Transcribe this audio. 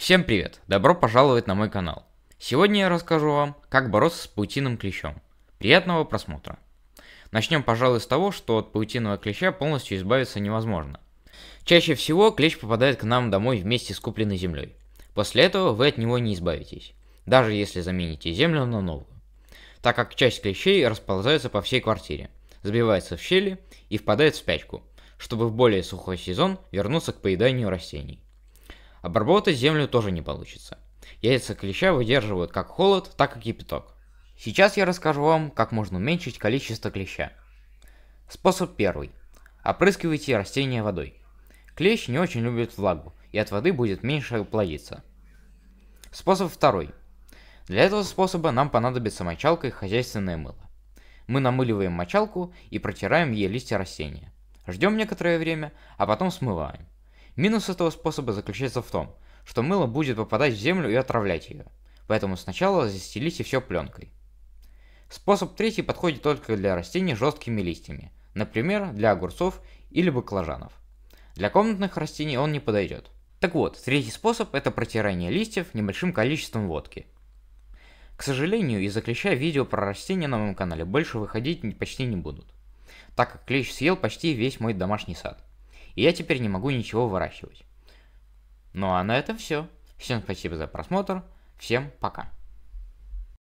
Всем привет! Добро пожаловать на мой канал. Сегодня я расскажу вам, как бороться с паутинным клещом. Приятного просмотра! Начнем, пожалуй, с того, что от паутинного клеща полностью избавиться невозможно. Чаще всего клещ попадает к нам домой вместе с купленной землей. После этого вы от него не избавитесь, даже если замените землю на новую, так как часть клещей расползается по всей квартире, сбивается в щели и впадает в спячку, чтобы в более сухой сезон вернуться к поеданию растений. Обработать землю тоже не получится. Яйца клеща выдерживают как холод, так и кипяток. Сейчас я расскажу вам, как можно уменьшить количество клеща. Способ первый. Опрыскивайте растения водой. Клещ не очень любит влагу, и от воды будет меньше плодиться. Способ второй. Для этого способа нам понадобится мочалка и хозяйственное мыло. Мы намыливаем мочалку и протираем ей листья растения. Ждем некоторое время, а потом смываем. Минус этого способа заключается в том, что мыло будет попадать в землю и отравлять ее, поэтому сначала застелите все пленкой. Способ третий подходит только для растений с жесткими листьями, например, для огурцов или баклажанов. Для комнатных растений он не подойдет. Так вот, третий способ – это протирание листьев небольшим количеством водки. К сожалению, из-за клеща видео про растения на моем канале больше выходить почти не будут, так как клещ съел почти весь мой домашний сад и я теперь не могу ничего выращивать. Ну а на этом все. Всем спасибо за просмотр, всем пока.